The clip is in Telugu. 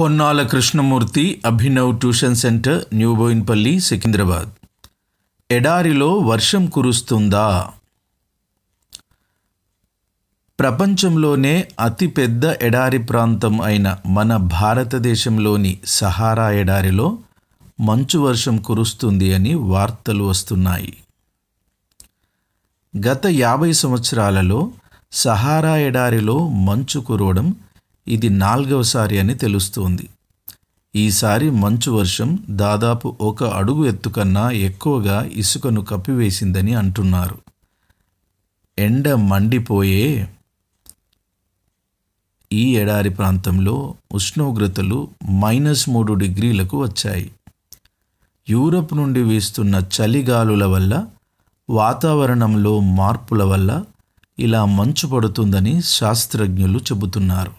పొన్నాల కృష్ణమూర్తి అభినవ్ ట్యూషన్ సెంటర్ న్యూబోయిన్పల్లి సికింద్రాబాద్ ఎడారిలో వర్షం కురుస్తుందా ప్రపంచంలోనే అతిపెద్ద ఎడారి ప్రాంతం అయిన మన భారతదేశంలోని సహారా ఎడారిలో మంచు వర్షం కురుస్తుంది అని వార్తలు వస్తున్నాయి గత యాభై సంవత్సరాలలో సహారా ఎడారిలో మంచు కురవడం ఇది నాలుగవసారి అని తెలుస్తోంది ఈసారి మంచు వర్షం దాదాపు ఒక అడుగు ఎత్తుకన్నా ఎక్కువగా ఇసుకను కప్పివేసిందని అంటున్నారు ఎండ మండిపోయే ఈ ఎడారి ప్రాంతంలో ఉష్ణోగ్రతలు మైనస్ మూడు డిగ్రీలకు వచ్చాయి యూరప్ నుండి వీస్తున్న చలిగాలుల వల్ల వాతావరణంలో మార్పుల వల్ల ఇలా మంచు పడుతుందని శాస్త్రజ్ఞులు చెబుతున్నారు